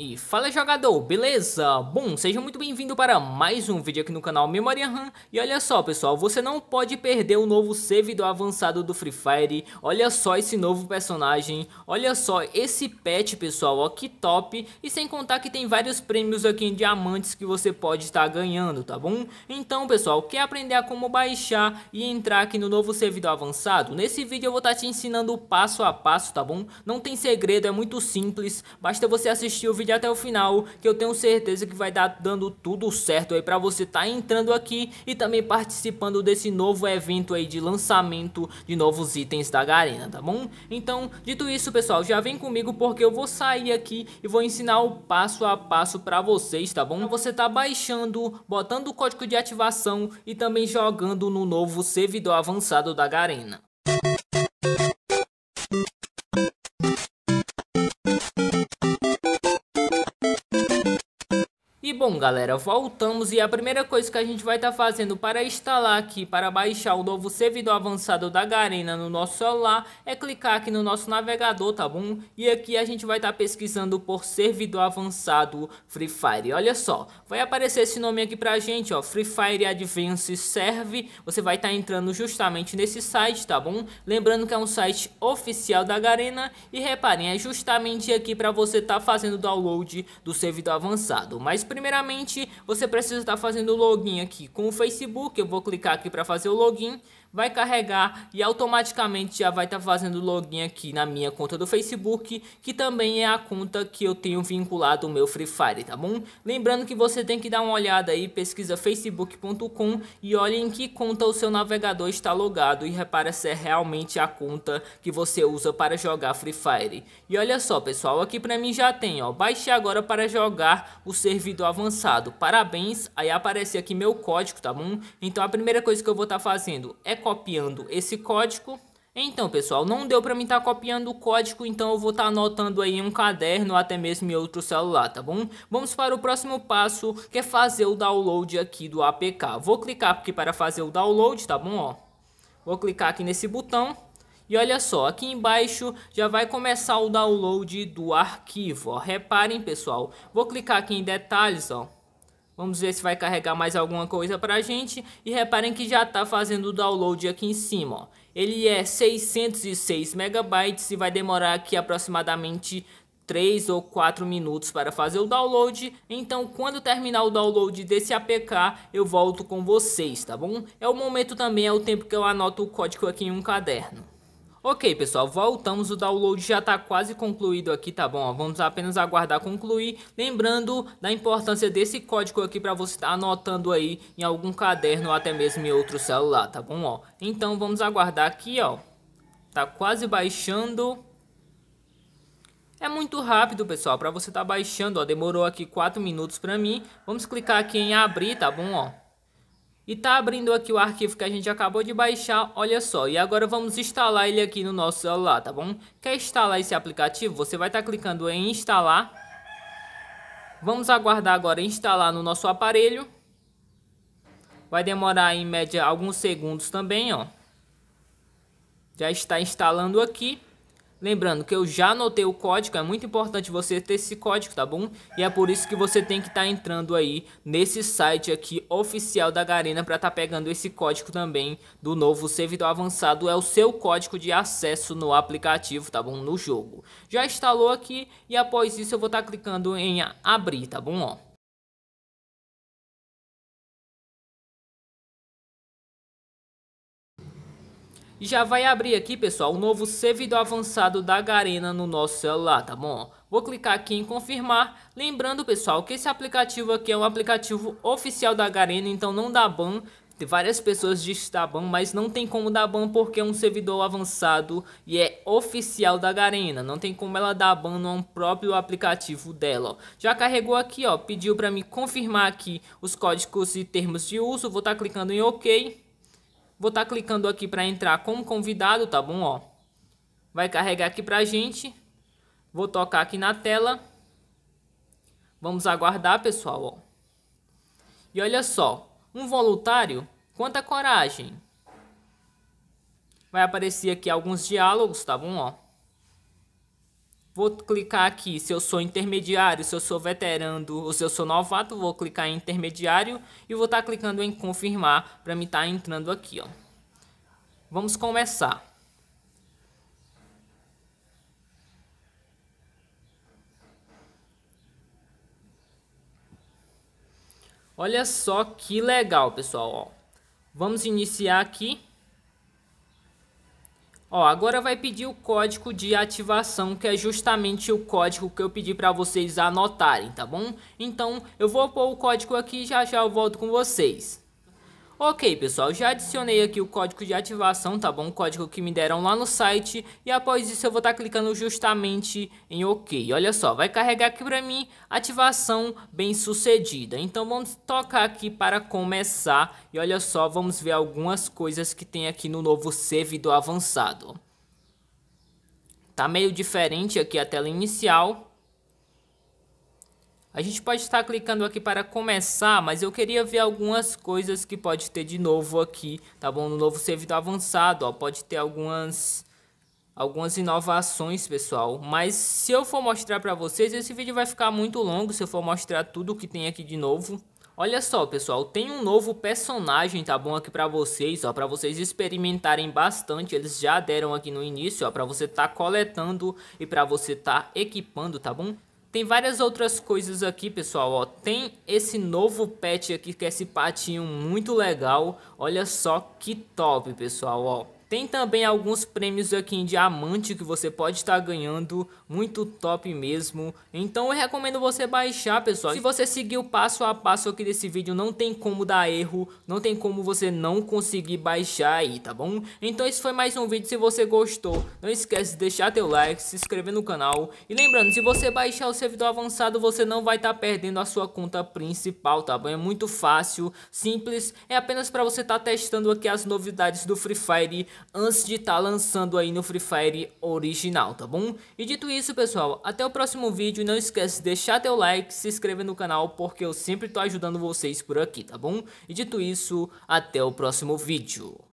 E fala jogador, beleza? Bom, seja muito bem-vindo para mais um vídeo aqui no canal Memória RAM E olha só pessoal, você não pode perder o novo servidor avançado do Free Fire Olha só esse novo personagem, olha só esse pet pessoal, ó que top E sem contar que tem vários prêmios aqui em diamantes que você pode estar ganhando, tá bom? Então pessoal, quer aprender a como baixar e entrar aqui no novo servidor avançado? Nesse vídeo eu vou estar te ensinando passo a passo, tá bom? Não tem segredo, é muito simples, basta você assistir o vídeo vídeo até o final, que eu tenho certeza que vai dar dando tudo certo aí para você tá entrando aqui e também participando desse novo evento aí de lançamento de novos itens da Garena, tá bom? Então, dito isso, pessoal, já vem comigo porque eu vou sair aqui e vou ensinar o passo a passo para vocês, tá bom? Você tá baixando, botando o código de ativação e também jogando no novo servidor avançado da Garena. Bom galera, voltamos e a primeira coisa que a gente vai estar tá fazendo para instalar aqui, para baixar o novo servidor avançado da Garena no nosso celular, é clicar aqui no nosso navegador, tá bom? E aqui a gente vai estar tá pesquisando por servidor avançado Free Fire, olha só, vai aparecer esse nome aqui pra gente, ó, Free Fire Advance Serve, você vai estar tá entrando justamente nesse site, tá bom? Lembrando que é um site oficial da Garena e reparem, é justamente aqui para você estar tá fazendo download do servidor avançado, mas primeiro primeiramente você precisa estar fazendo o login aqui com o Facebook. Eu vou clicar aqui para fazer o login, vai carregar e automaticamente já vai estar fazendo o login aqui na minha conta do Facebook, que também é a conta que eu tenho vinculado o meu Free Fire, tá bom? Lembrando que você tem que dar uma olhada aí, pesquisa facebook.com e olha em que conta o seu navegador está logado e repara se é realmente a conta que você usa para jogar Free Fire. E olha só, pessoal, aqui para mim já tem, ó, baixe agora para jogar o servidor avançado avançado. Parabéns. Aí aparece aqui meu código, tá bom? Então a primeira coisa que eu vou estar tá fazendo é copiando esse código. Então, pessoal, não deu para mim estar tá copiando o código, então eu vou estar tá anotando aí em um caderno até mesmo em outro celular, tá bom? Vamos para o próximo passo, que é fazer o download aqui do APK. Vou clicar aqui para fazer o download, tá bom? Ó, vou clicar aqui nesse botão. E olha só, aqui embaixo já vai começar o download do arquivo, ó. Reparem, pessoal. Vou clicar aqui em detalhes, ó. Vamos ver se vai carregar mais alguma coisa pra gente. E reparem que já tá fazendo o download aqui em cima, ó. Ele é 606 megabytes e vai demorar aqui aproximadamente 3 ou 4 minutos para fazer o download. Então, quando terminar o download desse APK, eu volto com vocês, tá bom? É o momento também, é o tempo que eu anoto o código aqui em um caderno. Ok, pessoal, voltamos. O download já está quase concluído aqui, tá bom? vamos apenas aguardar concluir. Lembrando da importância desse código aqui para você estar tá anotando aí em algum caderno ou até mesmo em outro celular, tá bom? Ó, então vamos aguardar aqui, ó. Tá quase baixando. É muito rápido, pessoal, para você estar tá baixando, ó. Demorou aqui 4 minutos para mim. Vamos clicar aqui em abrir, tá bom, ó? E tá abrindo aqui o arquivo que a gente acabou de baixar, olha só. E agora vamos instalar ele aqui no nosso celular, tá bom? Quer instalar esse aplicativo? Você vai estar tá clicando em instalar. Vamos aguardar agora instalar no nosso aparelho. Vai demorar em média alguns segundos também, ó. Já está instalando aqui. Lembrando que eu já anotei o código, é muito importante você ter esse código, tá bom? E é por isso que você tem que estar tá entrando aí nesse site aqui oficial da Garena para estar tá pegando esse código também do novo servidor avançado, é o seu código de acesso no aplicativo, tá bom? No jogo. Já instalou aqui e após isso eu vou estar tá clicando em abrir, tá bom? Ó. E já vai abrir aqui, pessoal, um novo servidor avançado da Garena no nosso celular, tá bom? Vou clicar aqui em confirmar. Lembrando, pessoal, que esse aplicativo aqui é um aplicativo oficial da Garena, então não dá ban. Várias pessoas dizem dá ban, mas não tem como dar ban porque é um servidor avançado e é oficial da Garena. Não tem como ela dar ban no próprio aplicativo dela. Ó. Já carregou aqui, ó, pediu para me confirmar aqui os códigos e termos de uso. Vou estar tá clicando em OK. Vou estar tá clicando aqui para entrar como convidado, tá bom? Ó, vai carregar aqui para a gente. Vou tocar aqui na tela. Vamos aguardar, pessoal. Ó. E olha só, um voluntário, quanta coragem. Vai aparecer aqui alguns diálogos, tá bom? Ó. Vou clicar aqui se eu sou intermediário, se eu sou veterano ou se eu sou novato. Vou clicar em intermediário e vou estar tá clicando em confirmar para me estar tá entrando aqui. Ó. Vamos começar. Olha só que legal, pessoal. Ó. Vamos iniciar aqui. Ó, agora vai pedir o código de ativação, que é justamente o código que eu pedi para vocês anotarem, tá bom? Então, eu vou pôr o código aqui e já já eu volto com vocês. Ok pessoal, já adicionei aqui o código de ativação, tá bom? O código que me deram lá no site e após isso eu vou estar tá clicando justamente em ok. Olha só, vai carregar aqui para mim ativação bem sucedida. Então vamos tocar aqui para começar e olha só, vamos ver algumas coisas que tem aqui no novo servidor avançado. Tá meio diferente aqui a tela inicial. A gente pode estar clicando aqui para começar, mas eu queria ver algumas coisas que pode ter de novo aqui, tá bom? No novo servidor avançado, ó, pode ter algumas algumas inovações, pessoal. Mas se eu for mostrar para vocês, esse vídeo vai ficar muito longo se eu for mostrar tudo que tem aqui de novo. Olha só, pessoal, tem um novo personagem, tá bom, aqui pra vocês, ó, pra vocês experimentarem bastante, eles já deram aqui no início, ó, pra você tá coletando e pra você tá equipando, tá bom? Tem várias outras coisas aqui, pessoal, ó. Tem esse novo pet aqui, que é esse patinho muito legal. Olha só que top, pessoal, ó. Tem também alguns prêmios aqui em diamante que você pode estar ganhando, muito top mesmo. Então eu recomendo você baixar, pessoal. Se você seguir o passo a passo aqui desse vídeo, não tem como dar erro, não tem como você não conseguir baixar aí, tá bom? Então esse foi mais um vídeo, se você gostou, não esquece de deixar teu like, se inscrever no canal. E lembrando, se você baixar o servidor avançado, você não vai estar tá perdendo a sua conta principal, tá bom? É muito fácil, simples, é apenas para você estar tá testando aqui as novidades do Free Fire antes de estar tá lançando aí no Free Fire original, tá bom? E dito isso, pessoal, até o próximo vídeo. Não esquece de deixar teu like, se inscrever no canal, porque eu sempre tô ajudando vocês por aqui, tá bom? E dito isso, até o próximo vídeo.